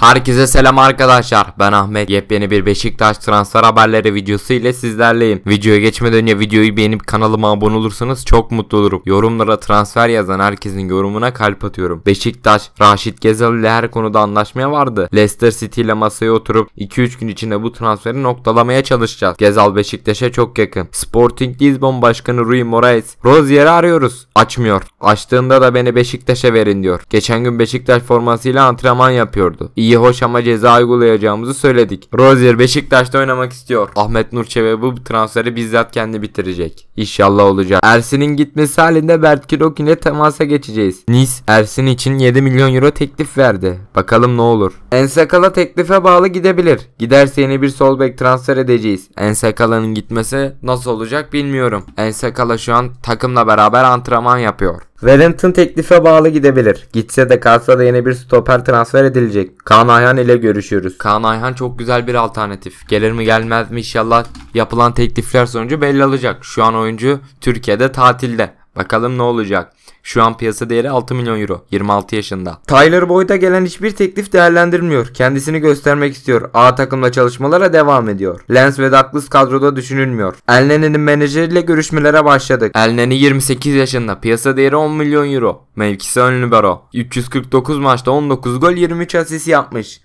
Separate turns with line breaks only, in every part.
Herkese selam arkadaşlar ben Ahmet yepyeni bir Beşiktaş transfer haberleri videosu ile sizlerleyim Videoya geçmeden önce videoyu beğenip kanalıma abone olursanız çok mutlu olurum Yorumlara transfer yazan herkesin yorumuna kalp atıyorum Beşiktaş Raşit Gezal ile her konuda anlaşmaya vardı Leicester City ile masaya oturup 2-3 gün içinde bu transferi noktalamaya çalışacağız Gezal Beşiktaş'a çok yakın Sporting Lisbon Başkanı Rui Moraes Rozier'i arıyoruz açmıyor Açtığında da beni Beşiktaş'a verin diyor Geçen gün Beşiktaş formasıyla antrenman yapıyordu iyi hoş ama ceza uygulayacağımızı söyledik. Rozier Beşiktaş'ta oynamak istiyor. Ahmet Nur Çebi bu transferi bizzat kendi bitirecek. İnşallah olacak. Ersin'in gitmesi halinde Bertkirok ile temasa geçeceğiz. Nice Ersin için 7 milyon euro teklif verdi. Bakalım ne olur. Ensekala teklife bağlı gidebilir. Giderse yeni bir sol bek transfer edeceğiz. Ensekalanın gitmesi nasıl olacak bilmiyorum. Ensekala şu an takımla beraber antrenman yapıyor. Warrington teklife bağlı gidebilir. Gitse de kalsa da yeni bir stoper transfer edilecek. Kaan Ayhan ile görüşüyoruz. Kaan Ayhan çok güzel bir alternatif. Gelir mi gelmez mi inşallah yapılan teklifler sonucu belli olacak. Şu an oyuncu Türkiye'de tatilde. Bakalım ne olacak. Şu an piyasa değeri 6 milyon euro. 26 yaşında. Tyler Boyd'a gelen hiçbir teklif değerlendirmiyor. Kendisini göstermek istiyor. A takımla çalışmalara devam ediyor. Lens ve Douglas kadroda düşünülmüyor. Elnene'nin menajeriyle görüşmelere başladık. Elnene 28 yaşında. Piyasa değeri 10 milyon euro. Mevkisi ön libero. 349 maçta 19 gol 23 asist yapmış.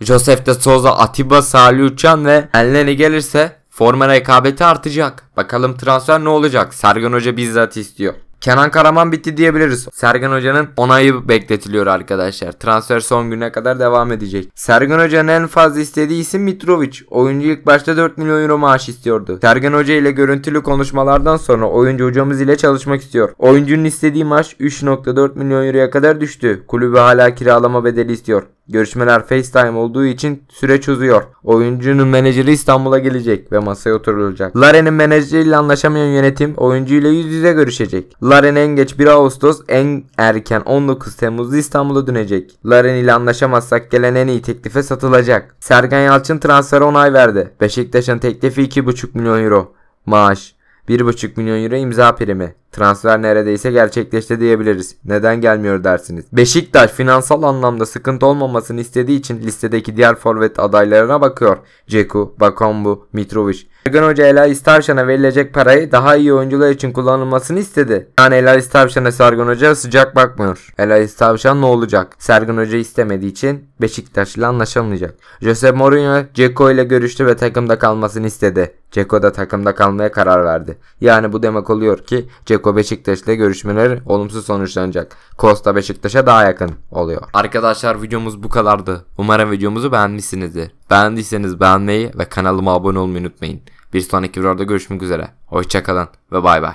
Joseph de Souza, Atiba, Salih Uçan ve Elneni gelirse Forma rekabeti artacak. Bakalım transfer ne olacak? Sergen Hoca bizzat istiyor. Kenan Karaman bitti diyebiliriz. Sergen Hoca'nın onayı bekletiliyor arkadaşlar. Transfer son güne kadar devam edecek. Sergen Hoca'nın en fazla istediği isim Mitrovic. Oyuncu ilk başta 4 milyon euro maaş istiyordu. Sergen Hoca ile görüntülü konuşmalardan sonra oyuncu hocamız ile çalışmak istiyor. Oyuncunun istediği maaş 3.4 milyon euroya kadar düştü. Kulübü hala kiralama bedeli istiyor. Görüşmeler FaceTime olduğu için süreç uzuyor. Oyuncunun menajeri İstanbul'a gelecek ve masaya oturulacak. Laren'in menajeriyle anlaşamayan yönetim oyuncuyla yüz yüze görüşecek. Laren en geç 1 Ağustos en erken 19 Temmuz'da İstanbul'a dönecek. Laren ile anlaşamazsak gelen en iyi teklife satılacak. Sergen Yalçın transferi onay verdi. Beşiktaş'ın teklifi 2,5 milyon euro. Maaş 1,5 milyon euro imza primi. Transfer neredeyse gerçekleşti diyebiliriz. Neden gelmiyor dersiniz? Beşiktaş finansal anlamda sıkıntı olmamasını istediği için listedeki diğer forvet adaylarına bakıyor. Ceku, Bakombu, Mitrovic. Ergen Hoca Elay Starşan'a verilecek parayı daha iyi oyuncular için kullanılmasını istedi. Yani Elay Starşan'a Sergen Hoca sıcak bakmıyor. Elay Starşan ne olacak? Sergen Hoca istemediği için Beşiktaş ile anlaşamayacak. Jose Mourinho Ceko ile görüştü ve takımda kalmasını istedi. Ceko da takımda kalmaya karar verdi. Yani bu demek oluyor ki Ceko Ceko Beşiktaş'la görüşmeleri olumsuz sonuçlanacak. Costa Beşiktaş'a daha yakın oluyor. Arkadaşlar videomuz bu kadardı. Umarım videomuzu beğenmişsinizdir. Beğendiyseniz beğenmeyi ve kanalıma abone olmayı unutmayın. Bir sonraki videoda görüşmek üzere. Hoşçakalın ve bay bay.